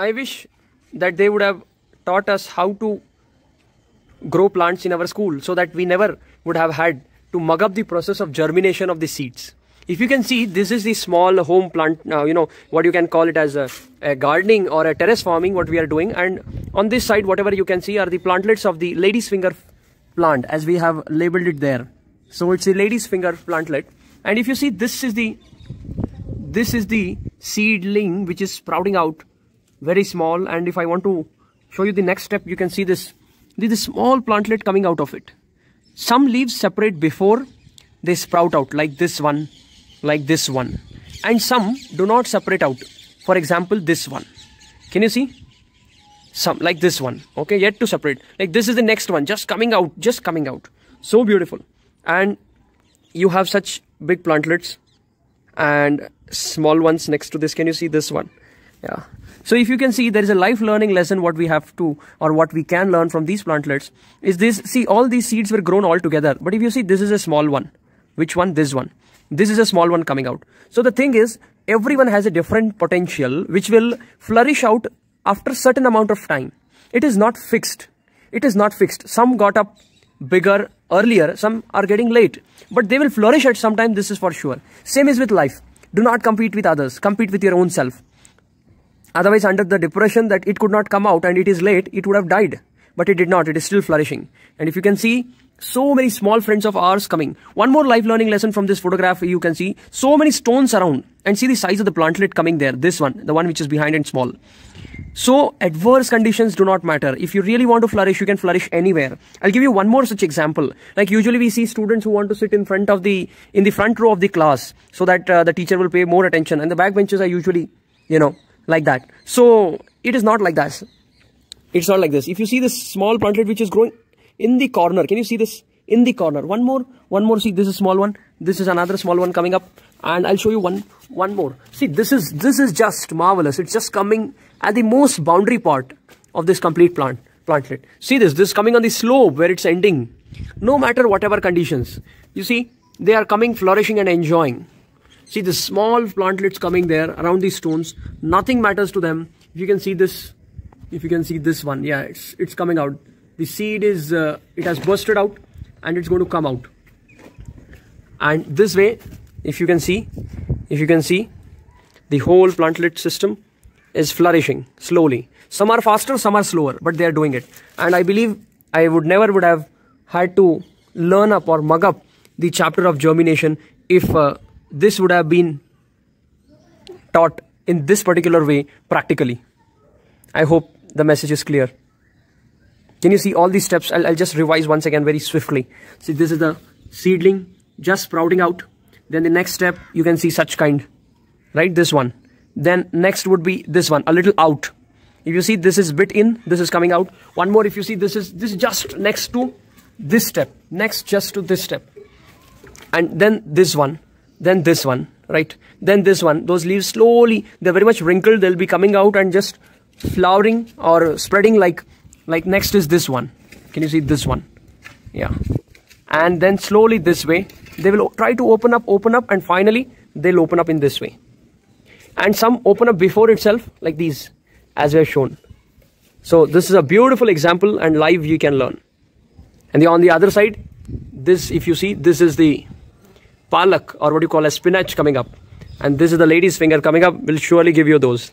I wish that they would have taught us how to grow plants in our school so that we never would have had to mug up the process of germination of the seeds. If you can see, this is the small home plant, uh, you know, what you can call it as a, a gardening or a terrace farming, what we are doing. And on this side, whatever you can see are the plantlets of the lady's finger plant as we have labeled it there. So it's a lady's finger plantlet. And if you see, this is the, this is the seedling which is sprouting out very small and if I want to show you the next step you can see this this is small plantlet coming out of it some leaves separate before they sprout out like this one like this one and some do not separate out for example this one can you see some like this one okay yet to separate like this is the next one just coming out just coming out so beautiful and you have such big plantlets and small ones next to this can you see this one yeah so if you can see, there is a life learning lesson what we have to or what we can learn from these plantlets is this. See, all these seeds were grown all together. But if you see, this is a small one. Which one? This one. This is a small one coming out. So the thing is, everyone has a different potential which will flourish out after certain amount of time. It is not fixed. It is not fixed. Some got up bigger earlier, some are getting late. But they will flourish at some time, this is for sure. Same is with life. Do not compete with others. Compete with your own self. Otherwise, under the depression that it could not come out and it is late, it would have died. But it did not, it is still flourishing. And if you can see, so many small friends of ours coming. One more life learning lesson from this photograph you can see. So many stones around and see the size of the plantlet coming there. This one, the one which is behind and small. So adverse conditions do not matter. If you really want to flourish, you can flourish anywhere. I'll give you one more such example. Like usually we see students who want to sit in front of the, in the front row of the class so that uh, the teacher will pay more attention and the back benches are usually, you know, like that so it is not like that it's not like this if you see this small plantlet which is growing in the corner can you see this in the corner one more one more see this is small one this is another small one coming up and i'll show you one one more see this is this is just marvelous it's just coming at the most boundary part of this complete plant plantlet see this this is coming on the slope where it's ending no matter whatever conditions you see they are coming flourishing and enjoying See the small plantlets coming there around these stones. Nothing matters to them. If you can see this, if you can see this one, yeah, it's it's coming out. The seed is uh, it has bursted out, and it's going to come out. And this way, if you can see, if you can see, the whole plantlet system is flourishing slowly. Some are faster, some are slower, but they are doing it. And I believe I would never would have had to learn up or mug up the chapter of germination if uh, this would have been taught in this particular way practically. I hope the message is clear. Can you see all these steps? I'll, I'll just revise once again very swiftly. See, this is the seedling just sprouting out. Then the next step, you can see such kind, right? This one. Then next would be this one, a little out. If you see this is bit in, this is coming out. One more, if you see this is this is just next to this step, next just to this step. And then this one, then this one, right? Then this one. Those leaves slowly, they're very much wrinkled. They'll be coming out and just flowering or spreading like, like next is this one. Can you see this one? Yeah. And then slowly this way, they will try to open up, open up, and finally they'll open up in this way. And some open up before itself, like these, as we have shown. So this is a beautiful example and live you can learn. And the, on the other side, this, if you see, this is the palak or what you call a spinach coming up and this is the lady's finger coming up will surely give you those